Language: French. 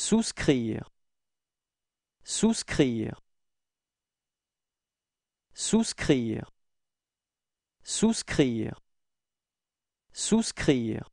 Souscrire Souscrire Souscrire Souscrire Souscrire